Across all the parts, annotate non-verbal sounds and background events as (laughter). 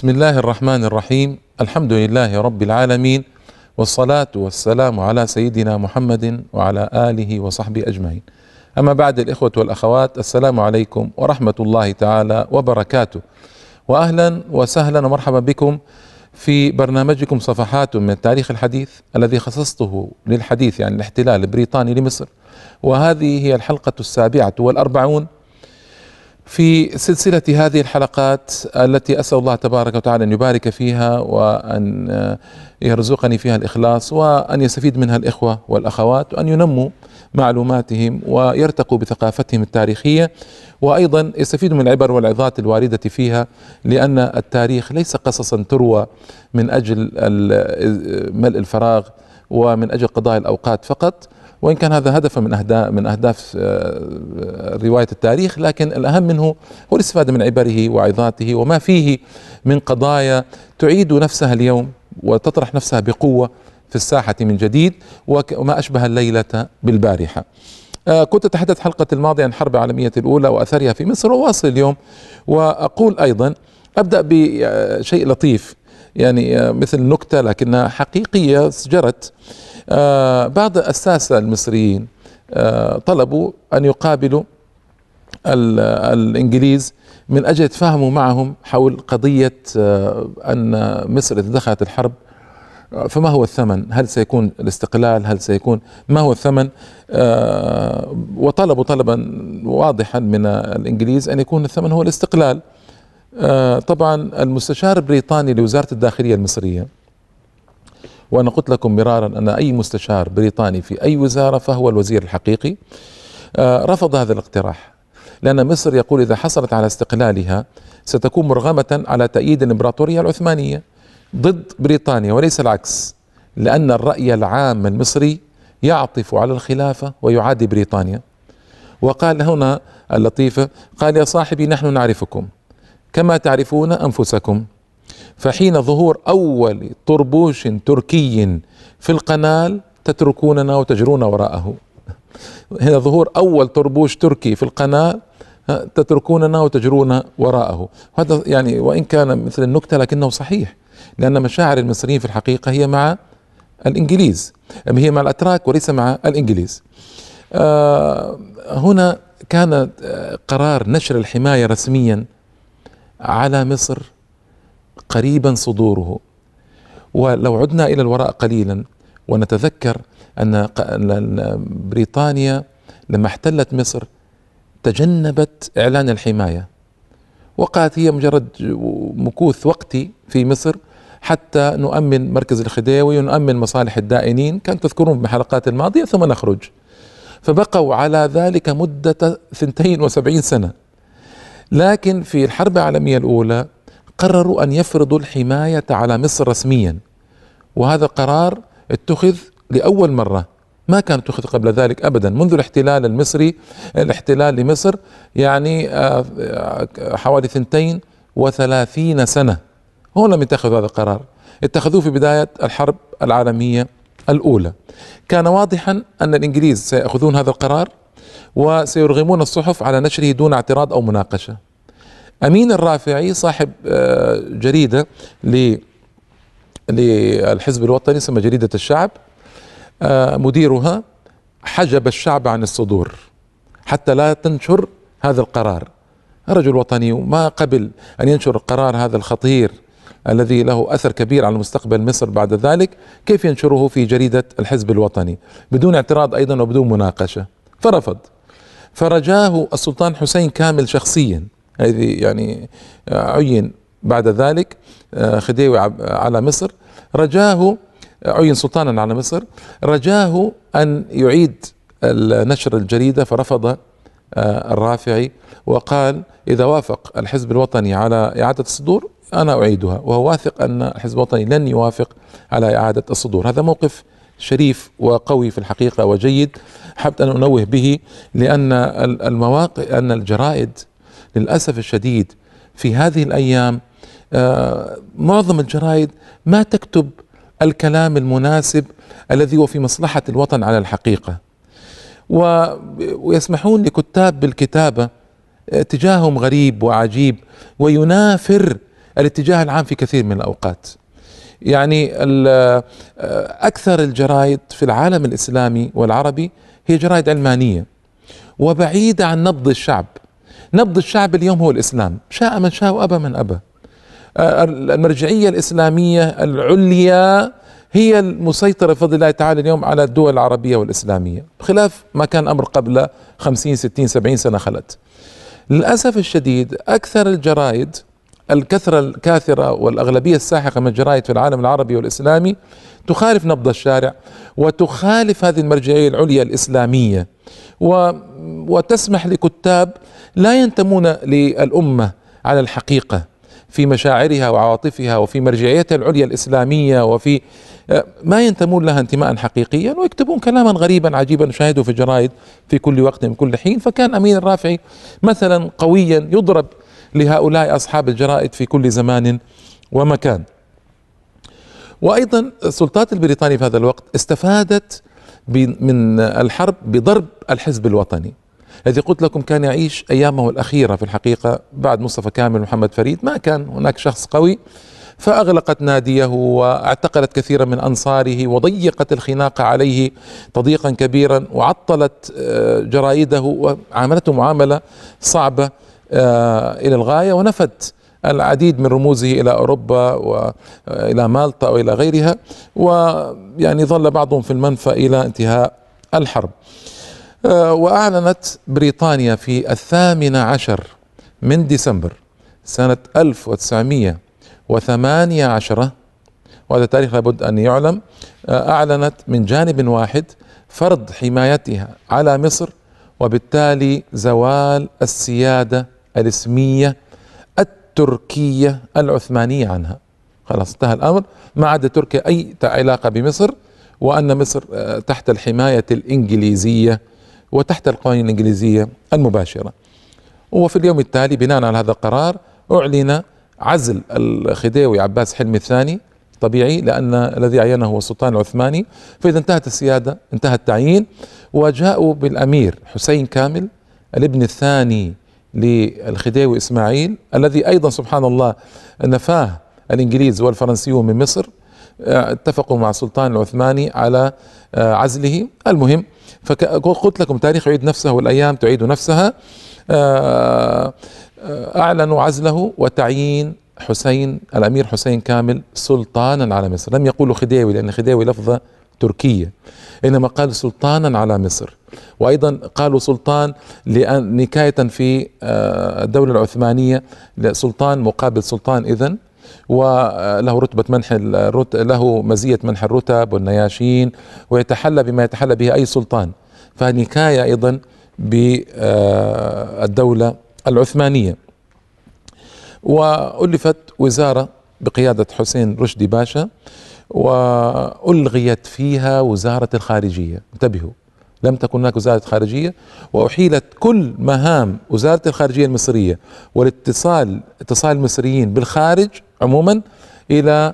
بسم الله الرحمن الرحيم الحمد لله رب العالمين والصلاة والسلام على سيدنا محمد وعلى آله وصحبه أجمعين أما بعد الإخوة والأخوات السلام عليكم ورحمة الله تعالى وبركاته وأهلا وسهلا ومرحبا بكم في برنامجكم صفحات من التاريخ الحديث الذي خصصته للحديث عن يعني الاحتلال البريطاني لمصر وهذه هي الحلقة السابعة والأربعون في سلسلة هذه الحلقات التي أسأل الله تبارك وتعالى أن يبارك فيها وأن يرزقني فيها الإخلاص وأن يستفيد منها الإخوة والأخوات وأن ينموا معلوماتهم ويرتقوا بثقافتهم التاريخية وأيضا يستفيدوا من العبر والعظات الواردة فيها لأن التاريخ ليس قصصا تروى من أجل ملء الفراغ ومن أجل قضاء الأوقات فقط وان كان هذا هدف من اهداف من اهداف آه، آه، روايه التاريخ لكن الاهم منه هو الاستفاده من عبره وعظاته وما فيه من قضايا تعيد نفسها اليوم وتطرح نفسها بقوه في الساحه من جديد وما اشبه الليله بالبارحه. آه، كنت اتحدث حلقه الماضيه عن الحرب العالميه الاولى واثرها في مصر وواصل اليوم واقول ايضا ابدا بشيء لطيف يعني آه، مثل نكتة لكنها حقيقية جرت آه، بعض الساسة المصريين آه، طلبوا أن يقابلوا الإنجليز من أجل يتفاهموا معهم حول قضية أن مصر إذا دخلت الحرب فما هو الثمن هل سيكون الاستقلال هل سيكون ما هو الثمن وطلبوا طلبا واضحا من الإنجليز أن يكون الثمن هو الاستقلال آه، طبعا المستشار البريطاني لوزارة الداخلية المصرية وأنا قلت لكم مرارا أن أي مستشار بريطاني في أي وزارة فهو الوزير الحقيقي آه، رفض هذا الاقتراح لأن مصر يقول إذا حصلت على استقلالها ستكون مرغمة على تأييد الإمبراطورية العثمانية ضد بريطانيا وليس العكس لأن الرأي العام المصري يعطف على الخلافة ويعادي بريطانيا وقال هنا اللطيفة قال يا صاحبي نحن نعرفكم كما تعرفون انفسكم فحين ظهور اول طربوش تركي في القنال تتركوننا وتجرون وراءه هنا ظهور اول طربوش تركي في القناه آه، تتركوننا وتجرون وراءه هذا يعني وان كان مثل النكته لكنه صحيح لان مشاعر المصريين في الحقيقه هي مع الانجليز هي مع الاتراك وليس مع الانجليز آه، هنا كان آه، قرار نشر الحمايه رسميا على مصر قريبا صدوره ولو عدنا الى الوراء قليلا ونتذكر ان بريطانيا لما احتلت مصر تجنبت اعلان الحمايه وقعت هي مجرد مكوث وقتي في مصر حتى نؤمن مركز الخديوي ونؤمن مصالح الدائنين كان تذكرون بحلقات الماضيه ثم نخرج فبقوا على ذلك مده 72 سنه لكن في الحرب العالمية الأولى قرروا أن يفرضوا الحماية على مصر رسميا وهذا قرار اتخذ لأول مرة ما كان اتخذ قبل ذلك أبدا منذ الاحتلال المصري الاحتلال لمصر يعني آه، آه، حوالي ثنتين وثلاثين سنة هو لم يتخذوا هذا القرار اتخذوه في بداية الحرب العالمية الأولى كان واضحا أن الإنجليز سيأخذون هذا القرار وسيرغمون الصحف على نشره دون اعتراض أو مناقشة أمين الرافعي صاحب آه، جريدة للحزب الوطني اسمها جريدة الشعب آه، مديرها حجب الشعب عن الصدور حتى لا تنشر هذا القرار رجل وطني ما قبل أن ينشر القرار هذا الخطير الذي له أثر كبير على مستقبل مصر بعد ذلك كيف ينشره في جريدة الحزب الوطني بدون اعتراض أيضا وبدون مناقشة فرفض فرجاه السلطان حسين كامل شخصيا الذي يعني آه، عين بعد ذلك آه، خديوي على مصر رجاه آه، عين سلطانا على مصر رجاه أن يعيد نشر الجريدة فرفض الرافعي وقال إذا وافق الحزب الوطني على إعادة الصدور أنا أعيدها وهو واثق أن الحزب الوطني لن يوافق على إعادة الصدور هذا موقف شريف وقوي في الحقيقة وجيد حبت أن أنوه به لأن المواقع أن الجرائد للأسف الشديد في هذه الأيام آه، معظم الجرائد ما تكتب الكلام المناسب الذي هو في مصلحة الوطن على الحقيقة ويسمحون لكتاب بالكتابة اتجاههم آه، غريب وعجيب وينافر الاتجاه العام في كثير من الأوقات يعني آه، أكثر الجرائد في العالم الإسلامي والعربي هي جرائد علمانية وبعيدة عن نبض الشعب نبض الشعب اليوم هو الإسلام شاء من شاء وأبى من أبى آه، المرجعية الإسلامية العليا هي المسيطرة بفضل الله تعالى اليوم على الدول العربية والإسلامية بخلاف ما كان أمر قبل 50 60 70 سنة خلت للأسف الشديد أكثر الجرائد الكثرة الكاثرة والأغلبية الساحقة من الجرايد في العالم العربي والإسلامي تخالف نبض الشارع وتخالف هذه المرجعية العليا الإسلامية و وتسمح لكتاب لا ينتمون للأمة على الحقيقة في مشاعرها وعواطفها وفي مرجعيتها العليا الإسلامية وفي آه، ما ينتمون لها انتماء حقيقيا ويكتبون كلاما غريبا عجيبا نشاهده في الجرائد في كل وقت من كل حين فكان أمين الرافعي مثلا قويا يضرب لهؤلاء أصحاب الجرائد في كل زمان ومكان وأيضا السلطات البريطانية في هذا الوقت استفادت من الحرب بضرب الحزب الوطني الذي قلت لكم كان يعيش أيامه الأخيرة في الحقيقة بعد مصطفى كامل ومحمد فريد ما كان هناك شخص قوي فأغلقت ناديه واعتقلت كثيرا من أنصاره وضيقت الخناق عليه تضييقا كبيرا وعطلت آه، جرائده وعاملته معاملة صعبة آه، الى الغايه ونفذ العديد من رموزه الى اوروبا والى آه، مالطا والى غيرها ويعني ظل بعضهم في المنفى الى انتهاء الحرب. آه، واعلنت بريطانيا في الثامن عشر من ديسمبر سنه 1918 وهذا تاريخ لابد ان يعلم اعلنت من جانب واحد فرض حمايتها على مصر وبالتالي زوال السياده الاسمية التركية العثمانية عنها خلاص انتهى الأمر ما عدا تركيا أي علاقة بمصر وأن مصر آه، تحت الحماية الإنجليزية وتحت القوانين الإنجليزية المباشرة وفي اليوم التالي بناء على هذا القرار أعلن عزل الخديوي عباس حلمي الثاني طبيعي لأن الذي عينه هو السلطان العثماني فإذا انتهت السيادة انتهى التعيين وجاءوا بالأمير حسين كامل الابن الثاني للخديوي إسماعيل الذي أيضا سبحان الله نفاه الإنجليز والفرنسيون من مصر آه، اتفقوا مع السلطان العثماني على آه، عزله المهم فقلت لكم تاريخ يعيد نفسه والأيام تعيد نفسها آه، أعلنوا عزله وتعيين حسين الأمير حسين كامل سلطانا على مصر لم يقولوا خديوي لأن خديوي لفظة تركيا إنما قالوا سلطانا على مصر وأيضا قالوا سلطان لأن نكاية في آه، الدولة العثمانية سلطان مقابل سلطان إذن وله رتبة منح الرت... له مزية منح الرتب والنياشين ويتحلى بما يتحلى به أي سلطان فنكاية أيضا بالدولة آه، العثمانية وألفت وزارة بقيادة حسين رشدي باشا والغيت فيها وزاره الخارجيه انتبهوا لم تكن هناك وزاره خارجيه واحيلت كل مهام وزاره الخارجيه المصريه والاتصال اتصال المصريين بالخارج عموما الى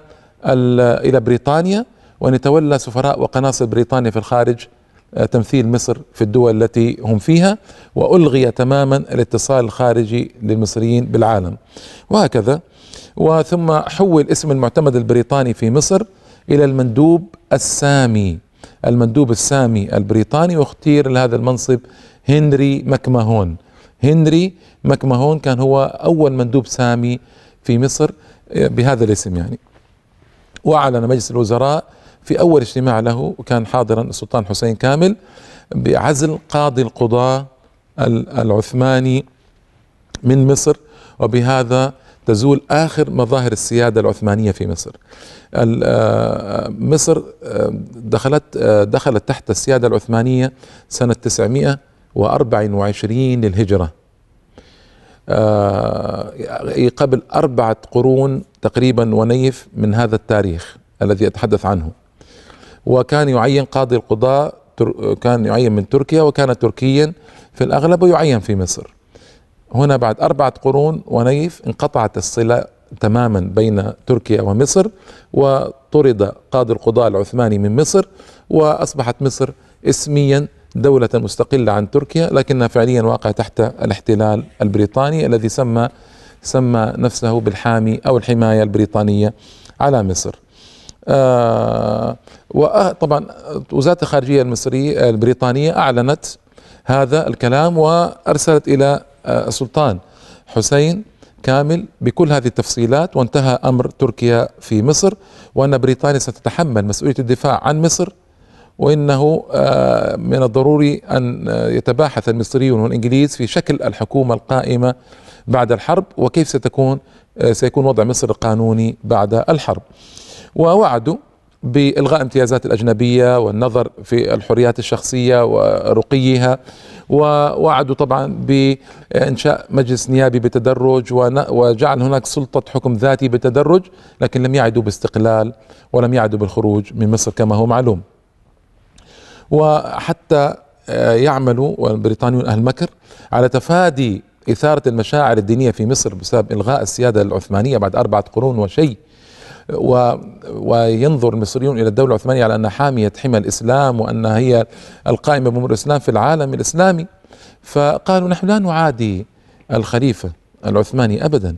الى بريطانيا وان يتولى سفراء وقناصل بريطانيا في الخارج آه، تمثيل مصر في الدول التي هم فيها والغي تماما الاتصال الخارجي للمصريين بالعالم وهكذا وثم حول اسم المعتمد البريطاني في مصر إلى المندوب السامي المندوب السامي البريطاني واختير لهذا المنصب هنري ماكماهون هنري ماكماهون كان هو أول مندوب سامي في مصر آه، بهذا الاسم يعني وأعلن مجلس الوزراء في أول اجتماع له وكان حاضرا السلطان حسين كامل بعزل قاضي القضاة العثماني من مصر وبهذا تزول آخر مظاهر السيادة العثمانية في مصر آه، آه، مصر آه، دخلت دخلت تحت السيادة العثمانية سنة 924 للهجرة قبل أربعة قرون تقريبا ونيف من هذا التاريخ الذي أتحدث عنه وكان يعين قاضي القضاء كان يعين من تركيا وكان تركيا في الأغلب ويعين في مصر هنا بعد أربعة قرون ونيف انقطعت الصلة تماما بين تركيا ومصر وطرد قاضي القضاء العثماني من مصر وأصبحت مصر اسميا دولة مستقلة عن تركيا لكنها فعليا واقعة تحت الاحتلال البريطاني الذي سمى سمى نفسه بالحامي أو الحماية البريطانية على مصر آه وطبعا وزارة الخارجية المصرية البريطانية أعلنت هذا الكلام وأرسلت إلى السلطان آه، حسين كامل بكل هذه التفصيلات وانتهى امر تركيا في مصر وان بريطانيا ستتحمل مسؤوليه الدفاع عن مصر وانه آه، من الضروري ان آه، يتباحث المصريون والانجليز في شكل الحكومه القائمه بعد الحرب وكيف ستكون سيكون وضع مصر القانوني بعد الحرب ووعدوا بالغاء امتيازات الاجنبيه والنظر في الحريات الشخصيه ورقيها ووعدوا طبعا بانشاء مجلس نيابي بتدرج وجعل هناك سلطه حكم ذاتي بتدرج لكن لم يعدوا باستقلال ولم يعدوا بالخروج من مصر كما هو معلوم وحتى آه، يعملوا والبريطانيون اهل مكر على تفادي إثارة المشاعر الدينية في مصر بسبب إلغاء السيادة العثمانية بعد أربعة قرون وشيء و وينظر المصريون إلى الدولة العثمانية على أنها حامية حمى الإسلام وأنها هي القائمة بأمور الإسلام في العالم الإسلامي فقالوا نحن لا نعادي الخليفة العثماني أبدا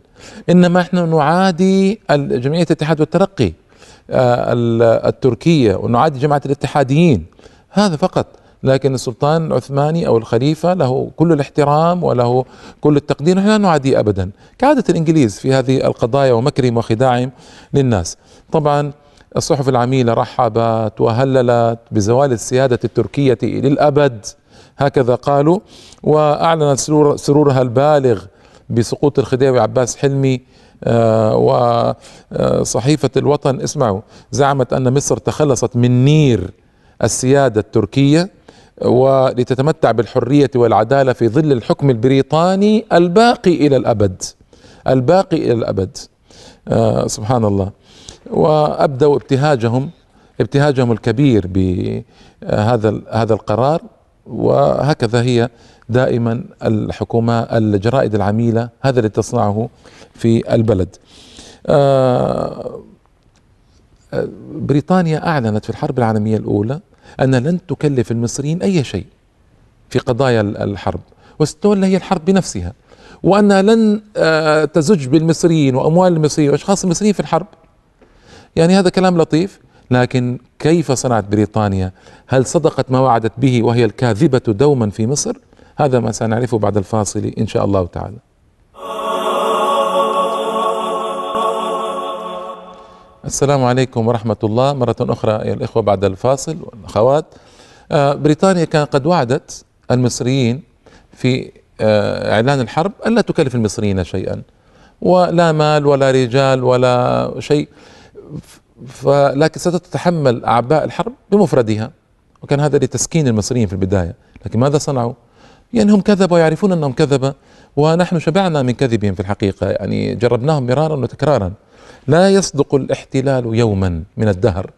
إنما نحن نعادي جمعية الاتحاد والترقي آه، التركية ونعادي جماعة الاتحاديين هذا فقط لكن السلطان العثماني او الخليفه له كل الاحترام وله كل التقدير نحن لا نعادي ابدا كعاده الانجليز في هذه القضايا ومكرهم وخداعهم للناس طبعا الصحف العميله رحبت وهللت بزوال السياده التركيه للابد هكذا قالوا واعلنت سرور سرورها البالغ بسقوط الخديوي عباس حلمي آه وصحيفه آه، الوطن اسمعوا زعمت ان مصر تخلصت من نير السياده التركيه ولتتمتع بالحريه والعداله في ظل الحكم البريطاني الباقي الى الابد الباقي الى الابد آه سبحان الله وابدوا ابتهاجهم ابتهاجهم الكبير بهذا آه، هذا القرار وهكذا هي دائما الحكومة الجرائد العميلة هذا اللي تصنعه في البلد آه، آه، بريطانيا أعلنت في الحرب العالمية الأولى أن لن تكلف المصريين أي شيء في قضايا الحرب وستولى هي الحرب بنفسها وأنها لن آه، تزج بالمصريين وأموال المصريين وأشخاص المصريين في الحرب يعني هذا كلام لطيف لكن كيف صنعت بريطانيا هل صدقت ما وعدت به وهي الكاذبة دوما في مصر هذا ما سنعرفه بعد الفاصل إن شاء الله تعالى السلام عليكم ورحمة الله مرة أخرى أيها الإخوة بعد الفاصل والأخوات آه، بريطانيا كان قد وعدت المصريين في آه، إعلان الحرب ألا تكلف المصريين شيئا ولا مال ولا رجال ولا شيء لكن ستتحمل أعباء الحرب بمفردها وكان هذا لتسكين المصريين في البداية لكن ماذا صنعوا؟ يعني هم كذبوا يعرفون أنهم كذبوا ونحن شبعنا من كذبهم في الحقيقة يعني جربناهم مرارا وتكرارا لا يصدق الاحتلال يوما من الدهر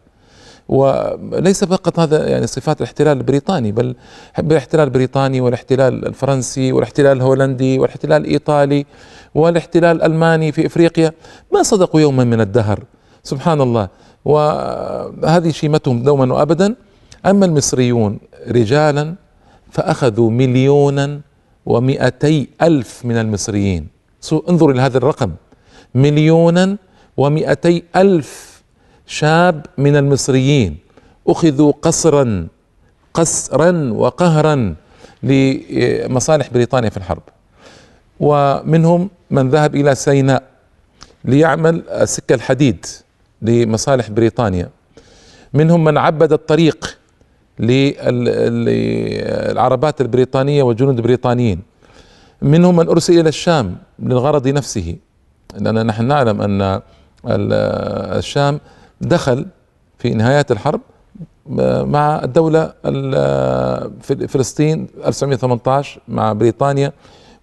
وليس فقط هذا يعني صفات الاحتلال البريطاني بل الاحتلال البريطاني والاحتلال الفرنسي والاحتلال الهولندي والاحتلال الايطالي والاحتلال الالماني في افريقيا ما صدقوا يوما من الدهر سبحان الله وهذه شيمتهم دوما وابدا اما المصريون رجالا فاخذوا مليونا ومئتي الف من المصريين انظر الى هذا الرقم مليونا ومئتي ألف شاب من المصريين أخذوا قصرا قسرا وقهرا لمصالح بريطانيا في الحرب ومنهم من ذهب إلى سيناء ليعمل سكة الحديد لمصالح بريطانيا منهم من عبد الطريق للعربات البريطانية وجنود البريطانيين منهم من أرسل إلى الشام للغرض نفسه لأننا نحن نعلم أن الشام دخل في نهايات الحرب آه، مع الدولة آه، في فلسطين 1918 مع بريطانيا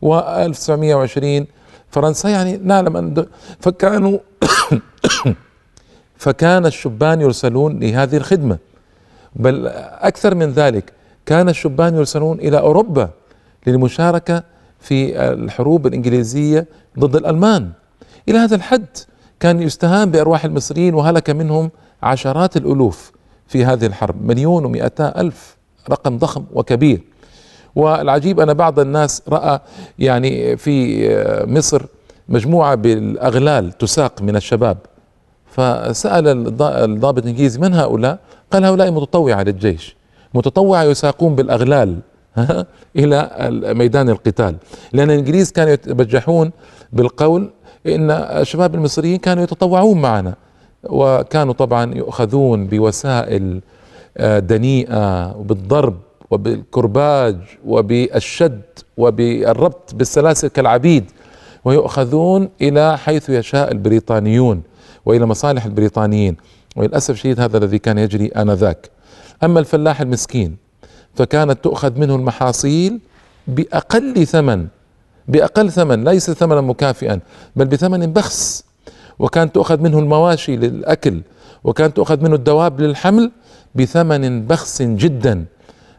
و1920 فرنسا يعني نعلم أن فكانوا (coughs) فكان الشبان يرسلون لهذه الخدمة بل أكثر من ذلك كان الشبان يرسلون إلى أوروبا للمشاركة في الحروب الإنجليزية ضد الألمان إلى هذا الحد كان يستهان بأرواح المصريين وهلك منهم عشرات الألوف في هذه الحرب مليون ومئتا ألف رقم ضخم وكبير والعجيب أن بعض الناس رأى يعني في مصر مجموعة بالأغلال تساق من الشباب فسأل الضابط الإنجليزي من هؤلاء قال هؤلاء متطوعة للجيش متطوعة يساقون بالأغلال (laughs) إلى ميدان القتال لأن الإنجليز كانوا يتبجحون بالقول ان الشباب المصريين كانوا يتطوعون معنا وكانوا طبعا يؤخذون بوسائل آه، دنيئه وبالضرب وبالكرباج وبالشد وبالربط بالسلاسل كالعبيد ويؤخذون الى حيث يشاء البريطانيون والى مصالح البريطانيين وللاسف الشديد هذا الذي كان يجري انذاك اما الفلاح المسكين فكانت تؤخذ منه المحاصيل باقل ثمن بأقل ثمن ليس ثمنا مكافئا بل بثمن بخس وكانت تؤخذ منه المواشي للأكل وكانت تؤخذ منه الدواب للحمل بثمن بخس جدا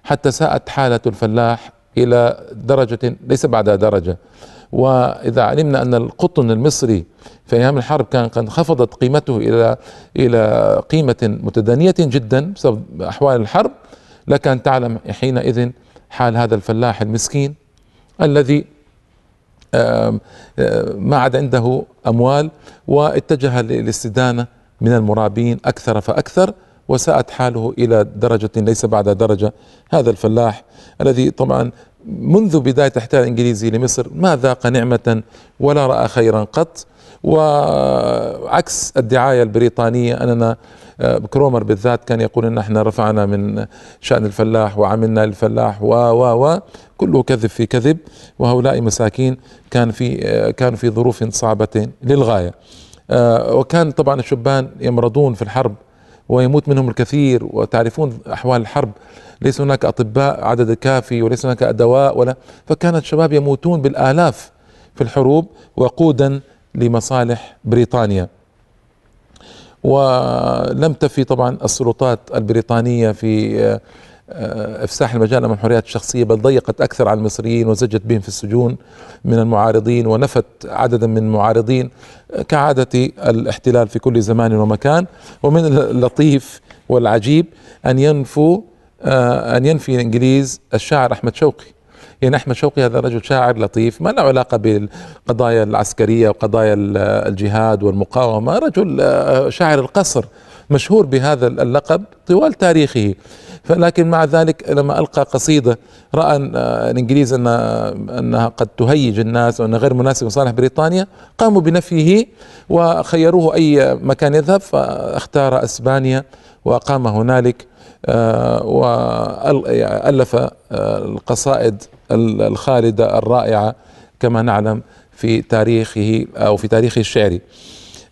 حتى ساءت حالة الفلاح إلى درجة ليس بعدها درجة واذا علمنا ان القطن المصري في ايام الحرب كان قد خفضت قيمته الى الى قيمه متدنيه جدا بسبب احوال الحرب لكان تعلم حينئذ حال هذا الفلاح المسكين الذي ما عاد عنده أموال واتجه للاستدانة من المرابين أكثر فأكثر وساءت حاله إلى درجة ليس بعد درجة هذا الفلاح الذي طبعا منذ بداية احتلال الإنجليزي لمصر ما ذاق نعمة ولا رأى خيرا قط وعكس الدعاية البريطانية أننا آه، كرومر بالذات كان يقول ان احنا رفعنا من شان الفلاح وعملنا للفلاح و و و كله كذب في كذب وهؤلاء مساكين كان في آه، كانوا في ظروف صعبه للغايه آه، وكان طبعا الشبان يمرضون في الحرب ويموت منهم الكثير وتعرفون احوال الحرب ليس هناك اطباء عدد كافي وليس هناك دواء ولا فكان الشباب يموتون بالالاف في الحروب وقودا لمصالح بريطانيا ولم تفي طبعا السلطات البريطانية في آه، افساح المجال امام الحريات الشخصيه بل ضيقت اكثر على المصريين وزجت بهم في السجون من المعارضين ونفت عددا من المعارضين كعاده الاحتلال في كل زمان ومكان ومن اللطيف والعجيب ان ينفوا آه، ان ينفي الانجليز الشاعر احمد شوقي يعني احمد شوقي هذا رجل شاعر لطيف ما له علاقه بالقضايا العسكريه وقضايا الجهاد والمقاومه رجل آه، شاعر القصر مشهور بهذا اللقب طوال تاريخه لكن مع ذلك لما القى قصيده راى آه، الانجليز ان آه، انها قد تهيج الناس وانها غير مناسبه لصالح بريطانيا قاموا بنفيه وخيروه اي مكان يذهب فاختار اسبانيا واقام هنالك والف يعني القصائد الخالده الرائعه كما نعلم في تاريخه او في تاريخه الشعري.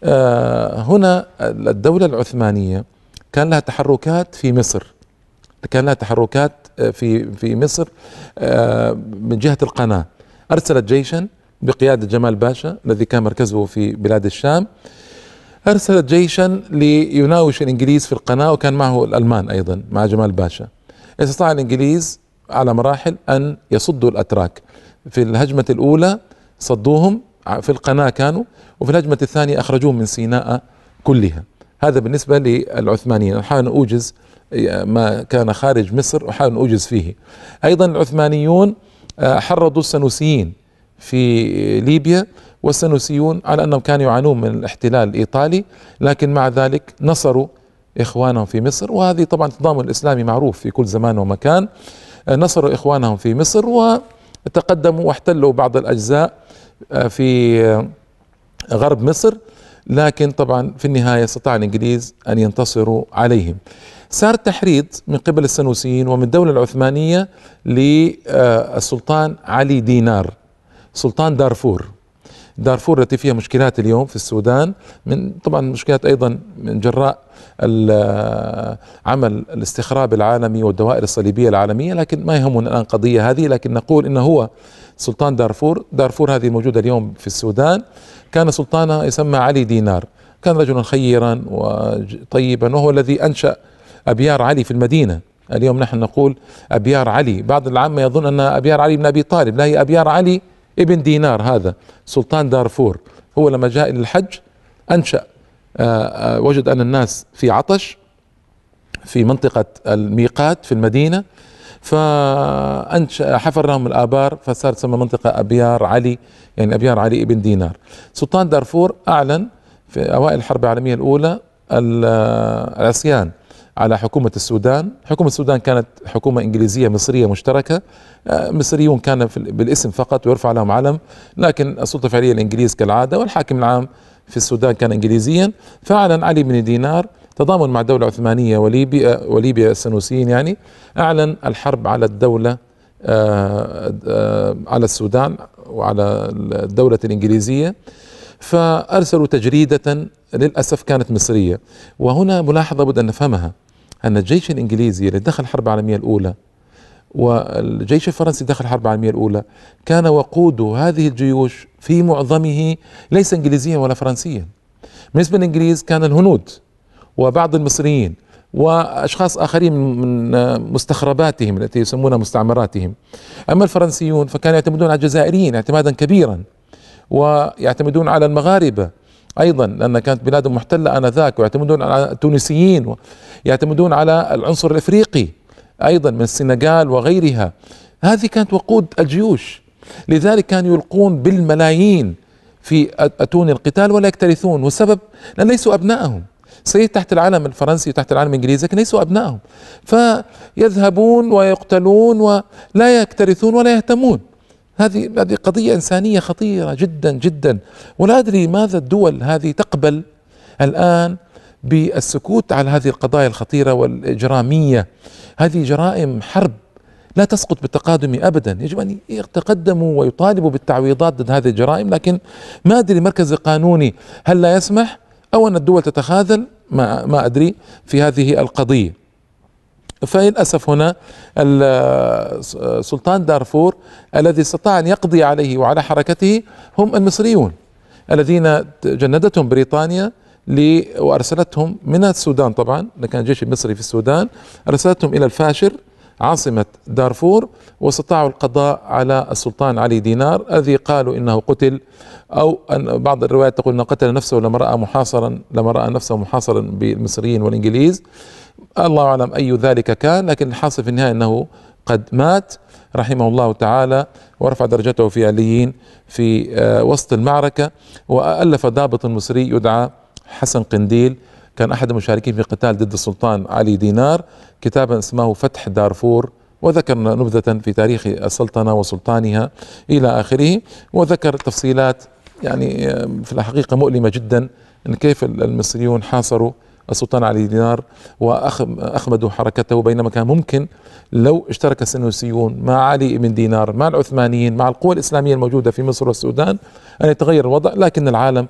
آه، هنا الدوله العثمانيه كان لها تحركات في مصر كان لها تحركات آه، في في مصر آه، من جهه القناه ارسلت جيشا بقياده جمال باشا الذي كان مركزه في بلاد الشام ارسلت جيشا ليناوش الانجليز في القناه وكان معه الالمان ايضا مع جمال باشا استطاع الانجليز على مراحل أن يصدوا الأتراك في الهجمة الأولى صدوهم في القناة كانوا وفي الهجمة الثانية أخرجوهم من سيناء كلها هذا بالنسبة للعثمانيين أحاول أوجز ما كان خارج مصر أحاول أوجز فيه أيضا العثمانيون آه، حرضوا السنوسيين في ليبيا والسنوسيون على أنهم كانوا يعانون من الاحتلال الإيطالي لكن مع ذلك نصروا إخوانهم في مصر وهذه طبعا التضامن الإسلامي معروف في كل زمان ومكان نصروا إخوانهم في مصر وتقدموا واحتلوا بعض الأجزاء آه، في آه، غرب مصر لكن طبعا في النهاية استطاع الإنجليز أن ينتصروا عليهم صار تحريض من قبل السنوسيين ومن الدولة العثمانية للسلطان آه، علي دينار سلطان دارفور دارفور التي فيها مشكلات اليوم في السودان من طبعا مشكلات ايضا من جراء عمل الاستخراب العالمي والدوائر الصليبيه العالميه لكن ما يهمنا الان القضيه هذه لكن نقول انه هو سلطان دارفور دارفور هذه الموجوده اليوم في السودان كان سلطانها يسمى علي دينار كان رجلا خيرا وطيبا وهو الذي انشا ابيار علي في المدينه اليوم نحن نقول ابيار علي بعض العامه يظن ان ابيار علي بن ابي طالب لا هي ابيار علي ابن دينار هذا سلطان دارفور هو لما جاء إلى الحج أنشأ آه، آه، وجد أن الناس في عطش في منطقة الميقات في المدينة فأنشأ حفر لهم الآبار فصار تسمى منطقة أبيار علي يعني أبيار علي ابن دينار سلطان دارفور أعلن في أوائل الحرب العالمية الأولى آه، العصيان على حكومة السودان حكومة السودان كانت حكومة إنجليزية مصرية مشتركة آه، مصريون كان بالاسم فقط ويرفع لهم علم لكن السلطة الفعلية الإنجليز كالعادة والحاكم العام في السودان كان إنجليزيا فأعلن علي بن دينار تضامن مع الدولة العثمانية وليبيا آه، وليبيا السنوسيين يعني أعلن الحرب على الدولة آه، على السودان وعلى الدولة الإنجليزية فأرسلوا تجريدة للأسف كانت مصرية وهنا ملاحظة بد أن نفهمها أن الجيش الإنجليزي الذي دخل الحرب العالمية الأولى والجيش الفرنسي دخل الحرب العالمية الأولى كان وقود هذه الجيوش في معظمه ليس إنجليزيا ولا فرنسيا بالنسبة للإنجليز كان الهنود وبعض المصريين واشخاص اخرين من مستخرباتهم التي يسمونها مستعمراتهم. اما الفرنسيون فكانوا يعتمدون على الجزائريين اعتمادا كبيرا ويعتمدون على المغاربه ايضا لان كانت بلادهم محتله انذاك ويعتمدون على التونسيين يعتمدون على العنصر الافريقي ايضا من السنغال وغيرها هذه كانت وقود الجيوش لذلك كانوا يلقون بالملايين في اتون القتال ولا يكترثون والسبب لان ليسوا ابنائهم سيد تحت العلم الفرنسي وتحت العلم الانجليزي لكن ليسوا ابنائهم فيذهبون ويقتلون ولا يكترثون ولا يهتمون هذه هذه قضية إنسانية خطيرة جدا جدا ولا أدري ماذا الدول هذه تقبل الآن بالسكوت على هذه القضايا الخطيرة والإجرامية هذه جرائم حرب لا تسقط بالتقادم ابدا يجب ان يتقدموا ويطالبوا بالتعويضات ضد هذه الجرائم لكن ما ادري مركز قانوني هل لا يسمح او ان الدول تتخاذل ما ما ادري في هذه القضيه فللأسف هنا سلطان دارفور الذي استطاع أن يقضي عليه وعلى حركته هم المصريون الذين جندتهم بريطانيا وارسلتهم من السودان طبعا كان الجيش المصري في السودان ارسلتهم الى الفاشر عاصمه دارفور واستطاعوا القضاء على السلطان علي دينار الذي قالوا انه قتل او أن بعض الروايات تقول انه قتل نفسه لما راى محاصرا لما راى نفسه محاصرا بالمصريين والانجليز الله اعلم اي ذلك كان لكن الحاصل في النهايه انه قد مات رحمه الله تعالى ورفع درجته في عليين في آه، وسط المعركه والف ضابط مصري يدعى حسن قنديل كان احد المشاركين في قتال ضد السلطان علي دينار كتابا اسمه فتح دارفور وذكر نبذة في تاريخ السلطنة وسلطانها إلى آخره وذكر تفصيلات يعني آه، في الحقيقة مؤلمة جدا أن كيف المصريون حاصروا السلطان علي دينار وأخمدوا حركته بينما كان ممكن لو اشترك السنوسيون مع علي بن دينار مع العثمانيين مع القوى الإسلامية الموجودة في مصر والسودان أن يتغير الوضع لكن العالم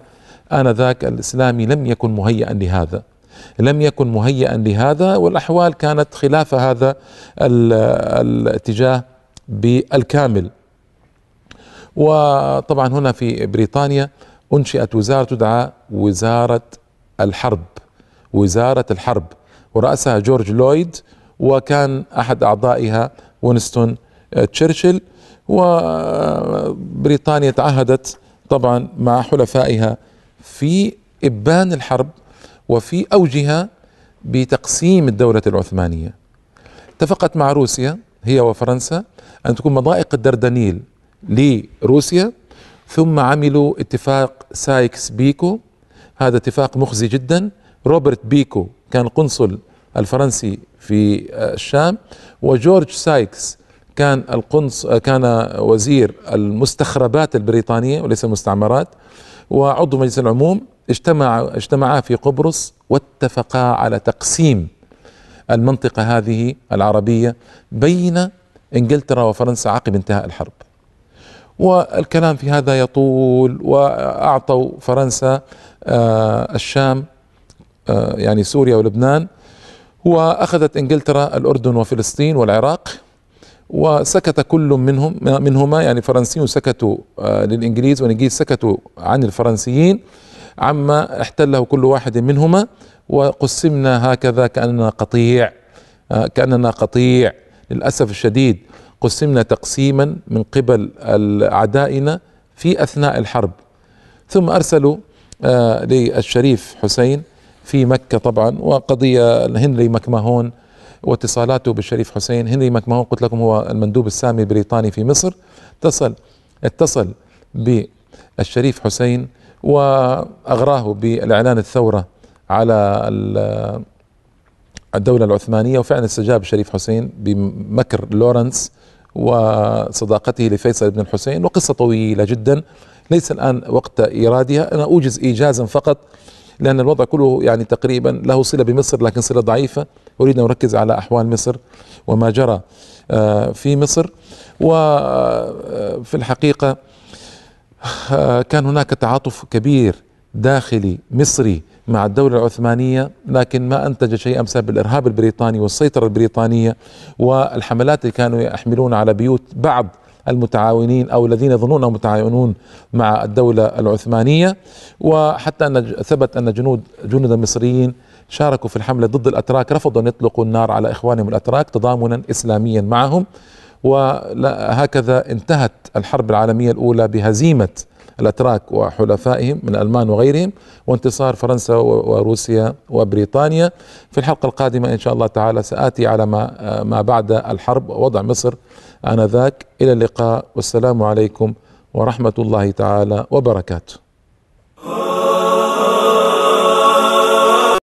آنذاك الإسلامي لم يكن مهيئا لهذا لم يكن مهيئا لهذا والأحوال كانت خلاف هذا الاتجاه بالكامل وطبعا هنا في بريطانيا انشئت وزاره تدعى وزاره الحرب وزارة الحرب ورأسها جورج لويد وكان أحد أعضائها وينستون تشرشل وبريطانيا تعهدت طبعا مع حلفائها في إبان الحرب وفي أوجها بتقسيم الدولة العثمانية اتفقت مع روسيا هي وفرنسا أن تكون مضائق الدردنيل لروسيا ثم عملوا اتفاق سايكس بيكو هذا اتفاق مخزي جدا روبرت بيكو كان قنصل الفرنسي في آه، الشام وجورج سايكس كان القنص آه، كان وزير المستخربات البريطانيه وليس المستعمرات وعضو مجلس العموم اجتمع اجتمعا في قبرص واتفقا على تقسيم المنطقه هذه العربيه بين انجلترا وفرنسا عقب انتهاء الحرب والكلام في هذا يطول واعطوا فرنسا آه، الشام آه، يعني سوريا ولبنان واخذت انجلترا الاردن وفلسطين والعراق وسكت كل منهم منهما يعني الفرنسيون سكتوا آه، للانجليز والانجليز سكتوا عن الفرنسيين عما احتله كل واحد منهما وقسمنا هكذا كاننا قطيع آه، كاننا قطيع للاسف الشديد قسمنا تقسيما من قبل اعدائنا في اثناء الحرب ثم ارسلوا للشريف حسين في مكة طبعا وقضية هنري مكمهون واتصالاته بالشريف حسين هنري مكمهون قلت لكم هو المندوب السامي البريطاني في مصر اتصل اتصل بالشريف حسين واغراه بالاعلان الثوره على الدولة العثمانية وفعلا استجاب الشريف حسين بمكر لورنس وصداقته لفيصل بن الحسين وقصة طويلة جدا ليس الآن وقت إيرادها أنا أوجز إيجازا فقط لأن الوضع كله يعني تقريبا له صلة بمصر لكن صلة ضعيفة أريد أن أركز على أحوال مصر وما جرى آه، في مصر وفي آه، الحقيقة آه، كان هناك تعاطف كبير داخلي مصري مع الدولة العثمانية لكن ما أنتج شيئا بسبب الإرهاب البريطاني والسيطرة البريطانية والحملات اللي كانوا يحملون على بيوت بعض المتعاونين أو الذين يظنون أنهم متعاونون مع الدولة العثمانية وحتى أن ثبت أن جنود جنود مصريين شاركوا في الحملة ضد الأتراك رفضوا أن يطلقوا النار على إخوانهم الأتراك تضامنا إسلاميا معهم وهكذا انتهت الحرب العالمية الأولى بهزيمة الاتراك وحلفائهم من الالمان وغيرهم وانتصار فرنسا وروسيا وبريطانيا في الحلقه القادمه ان شاء الله تعالى ساتي على ما ما بعد الحرب ووضع مصر آنذاك إلى اللقاء والسلام عليكم ورحمة الله تعالى وبركاته